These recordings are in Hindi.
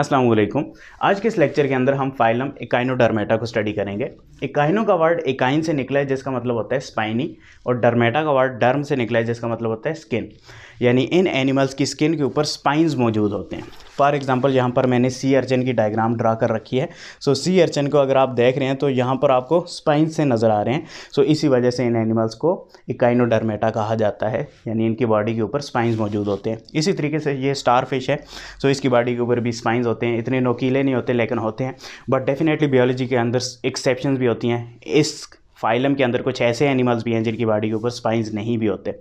अस्सलाम वालेकुम आज के इस लेक्चर के अंदर हम फाइलम इकाइनो डरमेटा को स्टडी करेंगे इकाइनो का वर्ड इकाइन से निकला है जिसका मतलब होता है स्पाइनी और डर्मेटा का वर्ड डर्म से निकला है जिसका मतलब होता है स्किन यानी इन एनिमल्स की स्किन के ऊपर स्पाइंस मौजूद होते हैं फॉर एग्जांपल यहाँ पर मैंने सी अर्चन की डायग्राम ड्रा कर रखी है सो so, सी अर्चन को अगर आप देख रहे हैं तो यहाँ पर आपको स्पाइन से नज़र आ रहे हैं सो so, इसी वजह से इन एनिमल्स को इकाइनोडर्मेटा कहा जाता है यानी इनकी बॉडी के ऊपर स्पाइंस मौजूद होते हैं इसी तरीके से ये स्टार फिश है सो so, इसकी बॉडी के ऊपर भी स्पाइंस होते हैं इतने नोकीले नहीं होते लेकिन होते हैं बट डेफिनेटली बायोलॉजी के अंदर एक्सेप्शन भी होती हैं इस फाइलम के अंदर कुछ ऐसे एनिमल्स भी हैं जिनकी बॉडी के ऊपर स्पाइंस नहीं भी होते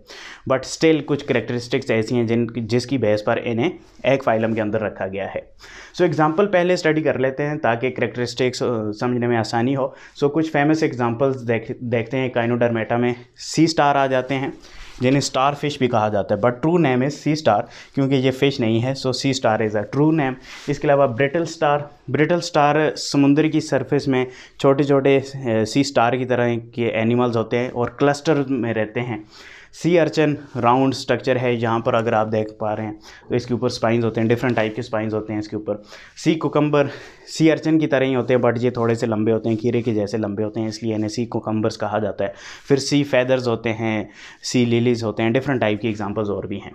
बट स्टिल कुछ करेक्टरिस्टिक्स ऐसी हैं जिन जिसकी बहस पर इन्हें एग फाइलम के अंदर रखा गया है सो so, एग्जांपल पहले स्टडी कर लेते हैं ताकि करेक्टरिस्टिक्स समझने में आसानी हो सो so, कुछ फेमस एग्जांपल्स देख देखते हैं काइनोडरमेटा में सी स्टार आ जाते हैं जिन्हें स्टार फिश भी कहा जाता है but true name is sea star क्योंकि ये फिश नहीं है so sea star is a true name इसके अलावा ब्रिटल स्टार ब्रिटल स्टार समुद्र की सरफेस में छोटे छोटे सी स्टार की तरह के एनिमल्स होते हैं और क्लस्टर में रहते हैं सी अर्चन राउंड स्ट्रक्चर है जहाँ पर अगर आप देख पा रहे हैं तो इसके ऊपर स्पाइंस होते हैं डिफरेंट टाइप के स्पाइंस होते हैं इसके ऊपर सी कोकम्बर सी अर्चन की तरह ही होते हैं बट ये थोड़े से लंबे होते हैं कीड़े के जैसे लंबे होते हैं इसलिए इन्हें सी कोकम्बर्स कहा जाता है फिर सी फैदर्स होते हैं सी लिलीज होते हैं डिफरेंट टाइप की एग्जाम्पल्स और भी हैं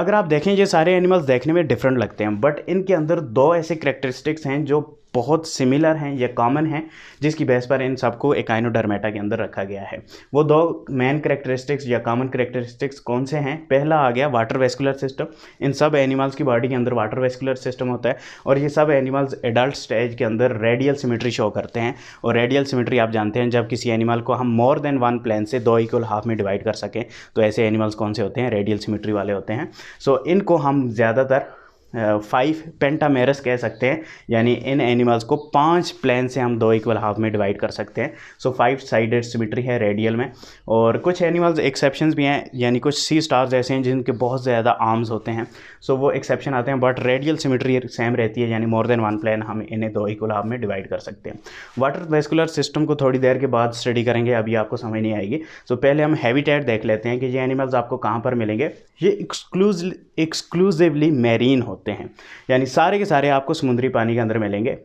अगर आप देखें ये सारे एनिमल्स देखने में डिफरेंट लगते हैं बट इनके अंदर दो ऐसे करेक्टरिस्टिक्स हैं जो बहुत सिमिलर हैं या कॉमन हैं जिसकी बहस पर इन सबको एकाइनोडर्मेटा के अंदर रखा गया है वो दो मेन करेक्टरिस्टिक्स या कॉमन करेक्टरिस्टिक्स कौन से हैं पहला आ गया वाटर वेस्कुलर सिस्टम इन सब एनिमल्स की बॉडी के अंदर वाटर वेस्कुलर सिस्टम होता है और ये सब एनिमल्स एडल्ट स्टेज के अंदर रेडियल सिमेट्री शो करते हैं और रेडियल सिमेट्री आप जानते हैं जब किसी एनिमल को हम मोर देन वन प्लान से दो इक्वल हाफ में डिवाइड कर सकें तो ऐसे एनिमल्स कौन से होते हैं रेडियल सिमेट्री वाले होते हैं सो so, इनको हम ज़्यादातर फाइव पेंटामेरस कह सकते हैं यानी इन एनिमल्स को पांच प्लान से हम दो इक्वल हाफ में डिवाइड कर सकते हैं सो फाइव साइडेड सिमिट्री है रेडियल में और कुछ एनिमल्स एक्सेप्शन भी हैं यानी कुछ सी स्टार्स ऐसे हैं जिनके बहुत ज़्यादा आर्म्स होते हैं सो so, वो एक्सेप्शन आते हैं बट रेडियल सिमिट्री सेम रहती है यानी मोर देन वन प्लान हम इन्हें दो इक्वल हाफ में डिवाइड कर सकते हैं वाटर वेस्कुलर सिस्टम को थोड़ी देर के बाद स्टडी करेंगे अभी आपको समझ नहीं आएगी सो so, पहले हम हैबिटेट देख लेते हैं कि ये एनिमल्स आपको कहाँ पर मिलेंगे ये एक्सक्लूज एक्सक्लूसिवली मेरीन होते होते हैं यानी सारे के सारे आपको समुद्री पानी के अंदर मिलेंगे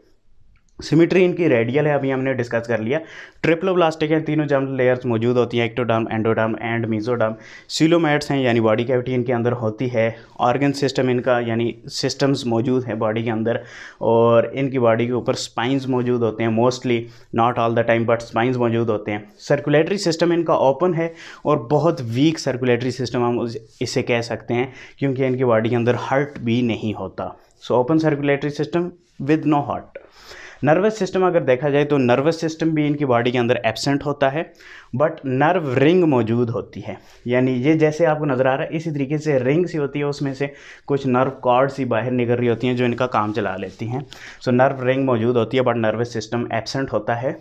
सिमिट्री इनकी रेडियल है अभी हमने डिस्कस कर लिया ट्रिप्लोब्लास्टिक है तीनों जम लेयर्स मौजूद होती हैं ectoderm endoderm and mesoderm coelomates हैं यानी बॉडी कैविटी इनके अंदर होती है ऑर्गन सिस्टम इनका यानी सिस्टम्स मौजूद हैं बॉडी के अंदर और इनकी बॉडी के ऊपर स्पाइंस मौजूद होते हैं mostly not all the time but spines मौजूद होते हैं सर्कुलेटरी सिस्टम इनका ओपन है और बहुत वीक सर्कुलेटरी सिस्टम हम इसे कह सकते हैं क्योंकि इनकी बॉडी के अंदर हार्ट भी नहीं होता so open circulatory system with no heart nervous system अगर देखा जाए तो नर्वस सिस्टम भी इनकी बॉडी के अंदर एबसेंट होता है बट नर्व रिंग मौजूद होती है यानी ये जैसे आपको नज़र आ रहा है इसी तरीके से रिंग सी होती है उसमें से कुछ नर्व कॉर्ड सी बाहर निकल रही होती हैं जो इनका काम चला लेती हैं सो नर्व रिंग मौजूद होती है बट नर्वस सिस्टम एबसेंट होता है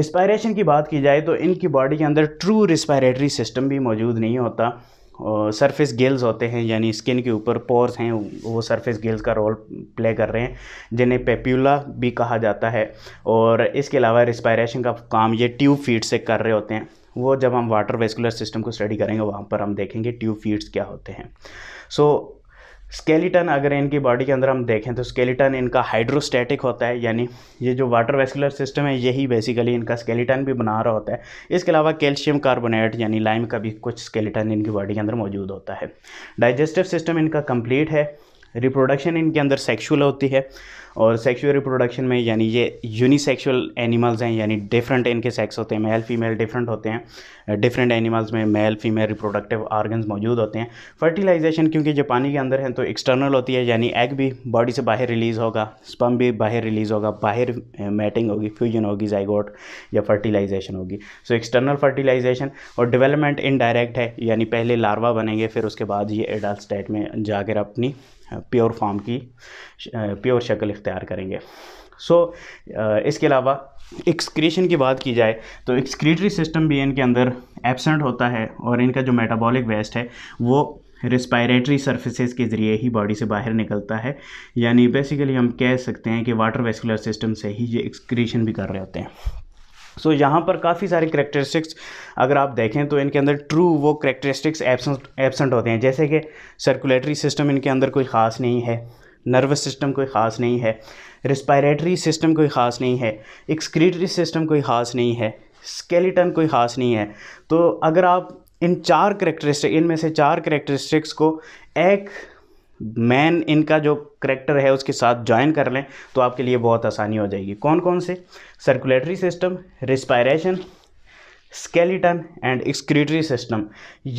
रिस्पायरेशन की बात की जाए तो इनकी बॉडी के अंदर ट्रू रिस्पायरेटरी सिस्टम भी मौजूद नहीं होता सरफेस गेल्स होते हैं यानी स्किन के ऊपर पोर्स हैं वो सरफेस गेल्स का रोल प्ले कर रहे हैं जिन्हें पेप्यूला भी कहा जाता है और इसके अलावा रिस्पायरेशन का काम ये ट्यूब फीड से कर रहे होते हैं वो जब हम वाटर वेस्कुलर सिस्टम को स्टडी करेंगे वहाँ पर हम देखेंगे ट्यूब फीड्स क्या होते हैं सो so, स्केलेटन अगर इनकी बॉडी के अंदर हम देखें तो स्केलेटन इनका हाइड्रोस्टैटिक होता है यानी ये जो वाटर वेस्कुलर सिस्टम है यही बेसिकली इनका स्केलेटन भी बना रहा होता है इसके अलावा कैल्शियम कार्बोनेट यानी लाइम का भी कुछ स्केलेटन इनकी बॉडी के अंदर मौजूद होता है डाइजेस्टिव सिस्टम इनका कंप्लीट है रिप्रोडक्शन इनके अंदर सेक्शुअल होती है और सेक्शुअल रिप्रोडक्शन में यानी ये यूनिसेक्शुअल एनिमल्स हैं यानी डिफरेंट इनके सेक्स होते हैं मेल फीमेल डिफरेंट होते हैं डिफरेंट एनिमल्स में मेल फीमेल रिप्रोडक्टिव ऑर्गन्स मौजूद होते हैं फर्टिलाइजेशन क्योंकि जो पानी के अंदर हैं तो एक्सटर्नल होती है यानी एग भी बॉडी से बाहर रिलीज़ होगा स्पम भी बाहर रिलीज़ होगा बाहर मैटिंग होगी फ्यूजन होगी जाइगोट या फर्टिलाइजेशन होगी सो एक्सटर्नल फर्टिलाइजेशन और डिवेलपमेंट इनडायरेक्ट है यानी पहले लार्वा बनेंगे फिर उसके बाद ये एडल्ट स्टेट में जाकर अपनी प्योर फॉर्म की प्योर शक्ल इख्तियार करेंगे सो so, इसके अलावा एक्सक्रीशन की बात की जाए तो एक्सक्रीटरी सिस्टम भी इनके अंदर एबसेंट होता है और इनका जो मेटाबॉलिक वेस्ट है वो रिस्पायरेटरी सर्फिसज के ज़रिए ही बॉडी से बाहर निकलता है यानी बेसिकली हम कह सकते हैं कि वाटर वेस्कुलर सिस्टम से ही ये एक्सक्रीशन भी कर रहे होते हैं सो so, यहाँ पर काफ़ी सारे करेक्टरिस्टिक्स अगर आप देखें तो इनके अंदर ट्रू वो करेक्टरिस्टिक्स एबसेंट एबसेंट होते हैं जैसे कि सर्कुलेटरी सिस्टम इनके अंदर कोई ख़ास नहीं है नर्वस सिस्टम कोई ख़ास नहीं है रिस्पायरेटरी सिस्टम कोई ख़ास नहीं है एक्सक्रीटरी सिस्टम कोई ख़ास नहीं है स्केलेटन कोई ख़ास नहीं है तो अगर आप इन चार करेक्टरिस्टिक इनमें से चार करेक्टरिस्टिक्स को एक मैन इनका जो करेक्टर है उसके साथ ज्वाइन कर लें तो आपके लिए बहुत आसानी हो जाएगी कौन कौन से circulatory system respiration skeleton and excretory system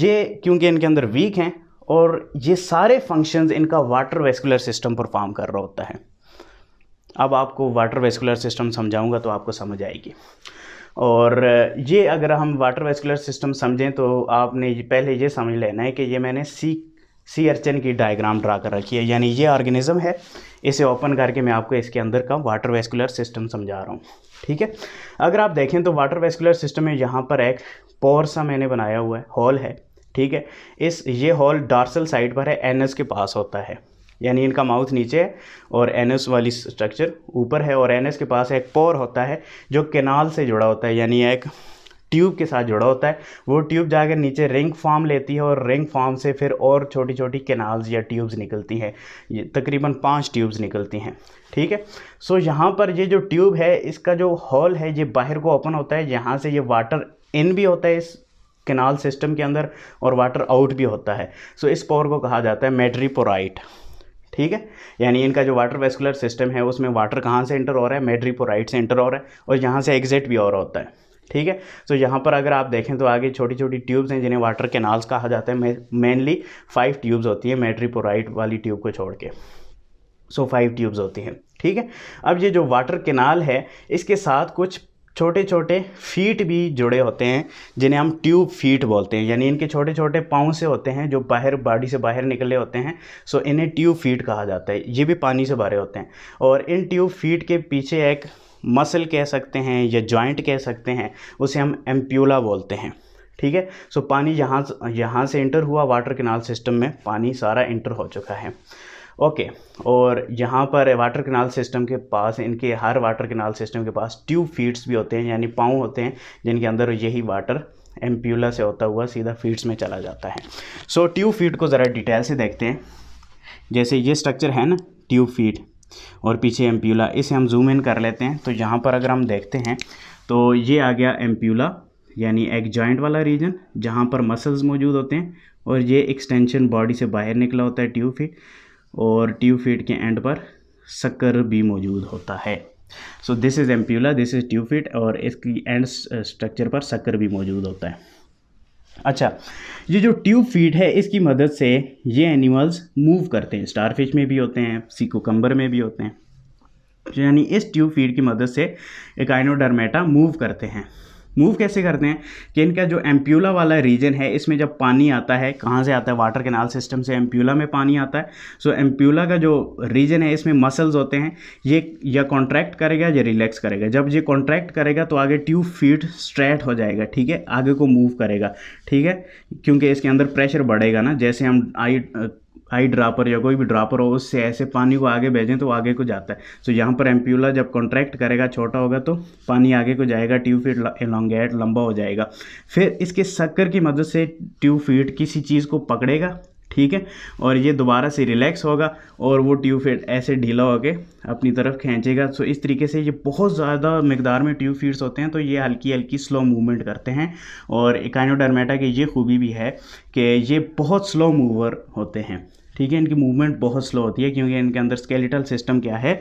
ये क्योंकि इनके अंदर वीक हैं और ये सारे फंक्शंस इनका वाटर वेस्कुलर सिस्टम परफॉर्म कर रहा होता है अब आपको वाटर वेस्कुलर सिस्टम समझाऊंगा तो आपको समझ आएगी और ये अगर हम वाटर वेस्कुलर सिस्टम समझें तो आपने पहले ये समझ लेना है कि ये मैंने सी सी अर्चन की डायग्राम ड्रा कर रखी है यानी ये ऑर्गेनिज्म है इसे ओपन करके मैं आपको इसके अंदर का वाटर वेस्कुलर सिस्टम समझा रहा हूँ ठीक है अगर आप देखें तो वाटर वेस्कुलर सिस्टम में यहाँ पर एक पोर सा मैंने बनाया हुआ है हॉल है ठीक है इस ये हॉल डार्सल साइड पर है एनएस के पास होता है यानी इनका माउथ नीचे है और एनएस वाली स्ट्रक्चर ऊपर है और एनएस के पास एक पोर होता है जो केनाल से जुड़ा होता है यानी एक ट्यूब के साथ जुड़ा होता है वो ट्यूब जाकर नीचे रिंग फॉर्म लेती है और रिंग फॉर्म से फिर और छोटी छोटी केनाल्स या ट्यूब्स निकलती हैं तकरीबन पाँच ट्यूब्स निकलती हैं ठीक है सो so, यहाँ पर ये जो ट्यूब है इसका जो हॉल है ये बाहर को ओपन होता है यहाँ से ये वाटर इन भी होता है इस केनाल सिस्टम के अंदर और वाटर आउट भी होता है सो so, इस पोर को कहा जाता है मेड्रीपोराइट ठीक है यानी इनका जो वाटर वेस्कुलर सिस्टम है उसमें वाटर कहाँ से इंटर हो रहा है मेड्रीपोराइट से इंटर हो रहा है और यहाँ से एग्जिट भी हो रहा होता है ठीक है सो यहाँ पर अगर आप देखें तो आगे छोटी छोटी ट्यूब्स हैं जिन्हें वाटर कैनाल्स कहा जाता है मेनली फाइव ट्यूब्स होती हैं मेट्रीपोराइट वाली ट्यूब को छोड़ के सो फाइव ट्यूब्स होती हैं ठीक है अब ये जो वाटर केनाल है इसके साथ कुछ छोटे छोटे फीट भी जुड़े होते हैं जिन्हें हम ट्यूब फीट बोलते हैं यानी इनके छोटे छोटे पाँव से होते हैं जो बाहर बॉडी से बाहर निकले होते हैं सो इन्हें ट्यूब फीट कहा जाता है ये भी पानी से भरे होते हैं और इन ट्यूब फीट के पीछे एक मसल कह सकते हैं या जॉइंट कह सकते हैं उसे हम एम्प्यूला बोलते हैं ठीक है सो पानी यहाँ यहाँ से इंटर हुआ वाटर कैनाल सिस्टम में पानी सारा इंटर हो चुका है ओके okay, और यहाँ पर वाटर कैनाल सिस्टम के पास इनके हर वाटर कैनाल सिस्टम के पास ट्यूब फीड्स भी होते हैं यानी पाँव होते हैं जिनके अंदर यही वाटर एम्प्यूला से होता हुआ सीधा फीड्स में चला जाता है सो so, ट्यूब फीड को ज़रा डिटेल से देखते हैं जैसे ये स्ट्रक्चर है ना ट्यूब फीड और पीछे एम्प्यूला इसे हम जूम इन कर लेते हैं तो यहाँ पर अगर हम देखते हैं तो ये आ गया एम्प्यूला यानी एक जॉइंट वाला रीजन जहाँ पर मसल्स मौजूद होते हैं और ये एक्सटेंशन बॉडी से बाहर निकला होता है ट्यूब फीट और ट्यूब फीट के एंड पर शक्कर भी मौजूद होता है so this is ampulla this is tube feet और इसकी एंड स्ट्रक्चर पर शक्कर भी मौजूद होता है अच्छा ये जो ट्यूब फीड है इसकी मदद से ये एनिमल्स मूव करते हैं स्टारफिश में भी होते हैं सीकोकम्बर में भी होते हैं यानी इस ट्यूब फीड की मदद से एकाइनोडर्मेटा मूव करते हैं मूव कैसे करते हैं कि इनका जो एम्प्यूला वाला रीजन है इसमें जब पानी आता है कहाँ से आता है वाटर कैनाल सिस्टम से एम्प्यूला में पानी आता है सो एम्प्यूला का जो रीजन है इसमें मसल्स होते हैं ये या कॉन्ट्रैक्ट करेगा या रिलैक्स करेगा जब ये कॉन्ट्रैक्ट करेगा तो आगे ट्यूब फीट स्ट्रेट हो जाएगा ठीक है आगे को मूव करेगा ठीक है क्योंकि इसके अंदर प्रेशर बढ़ेगा ना जैसे हम आई हाई ड्रापर या कोई भी ड्रापर हो उससे ऐसे पानी को आगे भेजें तो आगे को जाता है सो so, यहाँ पर एम्प्यूला जब कॉन्ट्रैक्ट करेगा छोटा होगा तो पानी आगे को जाएगा ट्यूब फीट एलोंगेट लंबा हो जाएगा फिर इसके शक्कर की मदद से ट्यूब फीट किसी चीज़ को पकड़ेगा ठीक है और ये दोबारा से रिलैक्स होगा और वो ट्यूब फीड ऐसे ढीला होकर अपनी तरफ खींचेगा सो इस तरीके से ये बहुत ज़्यादा मकदार में ट्यूब फीड्स होते हैं तो ये हल्की हल्की स्लो मूवमेंट करते हैं और इकाइनोडर्मेटा की ये खूबी भी है कि ये बहुत स्लो मूवर होते हैं ठीक है इनकी मूवमेंट बहुत स्लो होती है क्योंकि इनके अंदर स्केलेटल सिस्टम क्या है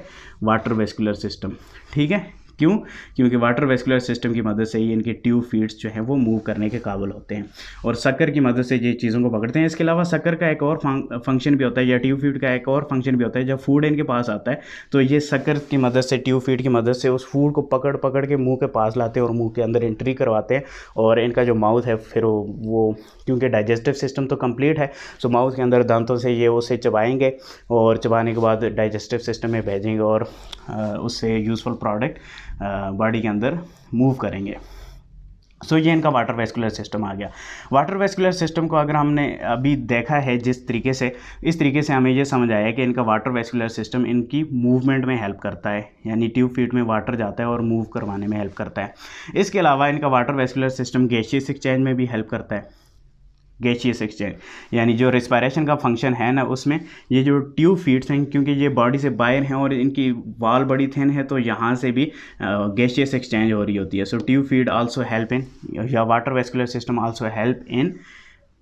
वाटर वेस्कुलर सिस्टम ठीक है क्यों क्योंकि वाटर वेस्कुलर सिस्टम की मदद से ही इनके ट्यूब फीड्स जो हैं वो मूव करने के काबिल होते हैं और शक्कर की मदद से ये चीज़ों को पकड़ते हैं इसके अलावा शक्कर का एक और फंक्शन भी होता है या ट्यूब फीड का एक और फंक्शन भी होता है जब फूड इनके पास आता है तो ये शक्कर की मदद से ट्यूब फीड की मदद से उस फूड को पकड़ पकड़ के मुँह के पास लाते हैं और मुँह के अंदर एंट्री करवाते हैं और इनका जो माउथ है फिर वो क्योंकि डाइजेस्टिव सिस्टम तो कम्प्लीट है सो माउथ के अंदर दांतों से ये उसे चबाएंगे और चबाने के बाद डाइजेस्टिव सिस्टम में भेजेंगे और उससे यूज़फुल प्रोडक्ट बॉडी के अंदर मूव करेंगे सो so, ये इनका वाटर वेस्कुलर सिस्टम आ गया वाटर वेस्कुलर सिस्टम को अगर हमने अभी देखा है जिस तरीके से इस तरीके से हमें ये समझ आया कि इनका वाटर वेस्कुलर सिस्टम इनकी मूवमेंट में हेल्प करता है यानी ट्यूब फीट में वाटर जाता है और मूव करवाने में हेल्प करता है इसके अलावा इनका water vascular system gaseous exchange में भी हेल्प करता है गैशियस एक्सचेंज यानी जो रेस्पायरेशन का फंक्शन है ना उसमें ये जो ट्यूब फीड्स हैं क्योंकि ये बॉडी से बाहर हैं और इनकी वाल बड़ी थिन है तो यहाँ से भी गैशियस एक्सचेंज हो रही होती है so tube feet also help in या water vascular system also help in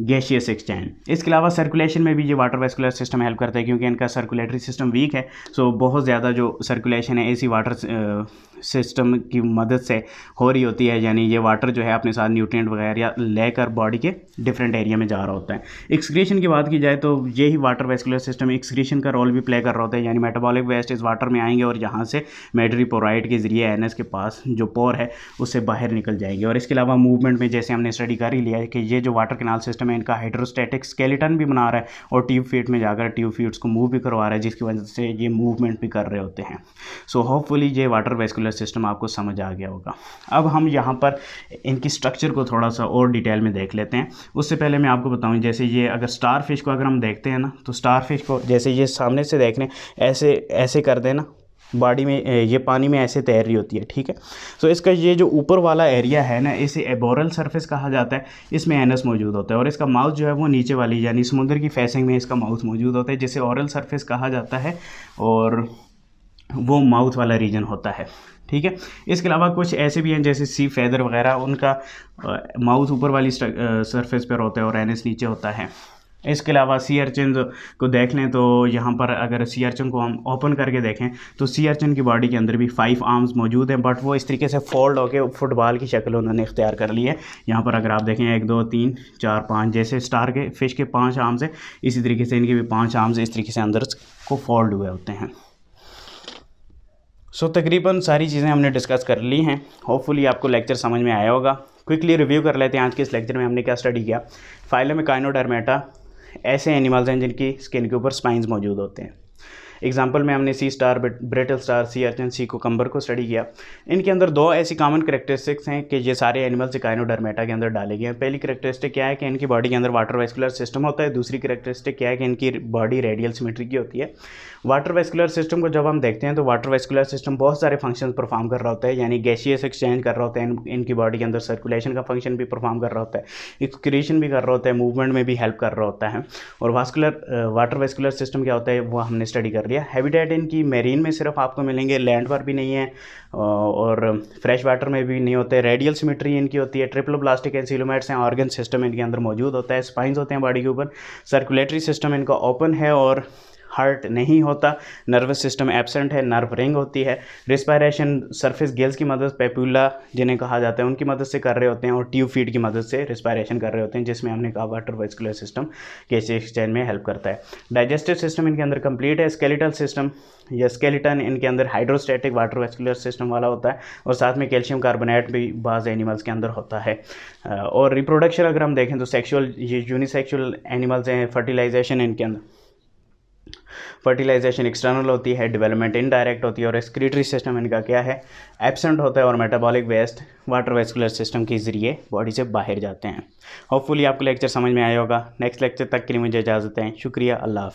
gaseous exchange इसके अलावा सर्कुलेशन में भी ये वाटर वेस्कुलर सिस्टम हेल्प करता है क्योंकि इनका सर्कुलेटरी सिस्टम वीक है सो बहुत ज़्यादा जो सर्कुलेशन है इसी वाटर सिस्टम की मदद से हो रही होती है यानी ये वाटर जो है अपने साथ न्यूट्रिएंट वगैरह लेकर बॉडी के डिफरेंट एरिया में जा रहा होता है एक्सक्रीशन की बात की जाए तो यही वाटर वेस्कुलर सिस्टम एक्सक्रीशन का रोल भी प्ले कर रहा होता है यानी मेटाबॉलिक वेस्ट इस वाटर में आएंगे और यहाँ से पोराइड के जरिए एन के पास जो पोर है उससे बाहर निकल जाएंगे और इसके अलावा मूवमेंट में जैसे हमने स्टडी कर ही लिया है कि ये जो वाटर कैनाल सिस्टम है इनका हाइड्रोस्टेटिक स्केलेटन भी बना रहा है और ट्यूब फीट में जाकर ट्यूब फीट्स को मूव भी करवा रहा है जिसकी वजह से ये मूवमेंट भी कर रहे होते हैं सो so, होपफुली ये वाटर वेस्कुलर सिस्टम आपको समझ आ गया होगा अब हम यहाँ पर इनकी स्ट्रक्चर को थोड़ा सा और डिटेल में देख लेते हैं उससे पहले मैं आपको बताऊँ जैसे ये अगर स्टार फिश को अगर हम देखते हैं ना तो स्टार फिश को जैसे ये सामने से देख रहे हैं ऐसे ऐसे कर देना बॉडी में ये पानी में ऐसे तैर रही होती है ठीक है सो so, इसका ये जो ऊपर वाला एरिया है ना इसे एबोरल सरफेस कहा जाता है इसमें एनस मौजूद होता है और इसका माउथ जो है वो नीचे वाली यानी समुद्र की फैसिंग में इसका माउथ मौजूद होता है जिसे औरल सरफेस कहा जाता है और वो माउथ वाला रीजन होता है ठीक है इसके अलावा कुछ ऐसे भी हैं जैसे सी फैदर वगैरह उनका माउथ ऊपर वाली सरफेस पर होता है और एनस नीचे होता है इसके अलावा सी अर्चन को देख लें तो यहाँ पर अगर सी अर्चन को हम ओपन करके देखें तो सी अर्चन की बॉडी के अंदर भी फाइव आर्म्स मौजूद हैं बट वो इस तरीके से फोल्ड होकर फुटबॉल की शक्ल उन्होंने इख्तियार कर ली है यहाँ पर अगर आप देखें एक दो तीन चार पाँच जैसे स्टार के फिश के पाँच आर्म्स हैं इसी तरीके से इनके भी पाँच आर्म्स इस तरीके से अंदर को फोल्ड हुए होते हैं सो so, तकरीबन सारी चीज़ें हमने डिस्कस कर ली हैं होपफुली आपको लेक्चर समझ में आया होगा क्विकली रिव्यू कर लेते हैं आज के इस लेक्चर में हमने क्या स्टडी किया फाइलम काइनोडर्मेटा ऐसे एनिमल्स हैं जिनकी स्किन के ऊपर स्पाइंस मौजूद होते हैं एग्जाम्पल में हमने sea star brittle star sea urchin sea cucumber को स्टडी किया इनके अंदर दो ऐसी कॉमन करेक्टरिस्टिक्स हैं कि ये सारे एनिमल्स से काइनोडर्मेटा के अंदर डाले गए हैं पहली करेक्टरिस्टिक क्या है कि इनकी बॉडी के अंदर वाटर वेस्कुलर सिस्टम होता है दूसरी करेक्टरिस्टिक क्या है कि इनकी बॉडी रेडियल सिमेट्री की होती है वाटर वेस्कुलर सिस्टम को जब हम देखते हैं तो वाटर वेस्कुलर सिस्टम बहुत सारे फंक्शन परफॉर्म कर रहा होता है यानी गैशियस एक्सचेंज कर रहा होता है इनकी बॉडी के अंदर सर्कुलेशन का फंक्शन भी परफॉर्म कर रहा होता है एक्सक्रीशन भी कर रहा होता है मूवमेंट में भी हेल्प कर रहा होता है और वास्कुलर वाटर वेस्कुलर सिस्टम क्या होता है वो हमने स्टडी कर कर लिया हैबिटेट इनकी मेरीन में सिर्फ आपको मिलेंगे लैंड पर भी नहीं है और फ्रेश वाटर में भी नहीं होते रेडियल सिमेट्री इनकी होती है ट्रिपल प्लास्टिक एंसिलोमेट्स हैं ऑर्गन सिस्टम इनके अंदर मौजूद होता है स्पाइंस होते हैं बॉडी के ऊपर सर्कुलेटरी सिस्टम इनका ओपन है और हर्ट नहीं होता नर्वस सिस्टम एबसेंट है नर्व रिंग होती है रिस्पायरेशन सरफेस गेल्स की मदद पेप्यूला जिन्हें कहा जाता है उनकी मदद से कर रहे होते हैं और ट्यूब फीड की मदद से रिस्पायरेशन कर रहे होते हैं जिसमें हमने कहा water vascular system gas exchange में हेल्प करता है डाइजेस्टिव सिस्टम इनके अंदर कंप्लीट है स्केलेटल सिस्टम या स्केलेटन इनके अंदर हाइड्रोस्टैटिक वाटर वेस्कुलर सिस्टम वाला होता है और साथ में कैल्शियम कार्बोनेट भी बाज एनिमल्स के अंदर होता है और रिप्रोडक्शन अगर हम देखें तो सेक्शुअल ये यूनिसेक्शुअल एनिमल्स हैं फर्टिलाइजेशन इनके अंदर फर्टिलाइजेशन एक्सटर्नल होती है डेवलपमेंट इनडायरेक्ट होती है और एक्सक्रीटरी सिस्टम इनका क्या है एबसेंट होता है और metabolic waste water vascular system के जरिए बॉडी से बाहर जाते हैं होपफुली आपको लेक्चर समझ में आया होगा नेक्स्ट लेक्चर तक के लिए मुझे इजाज़त है शुक्रिया अल्लाह हाफि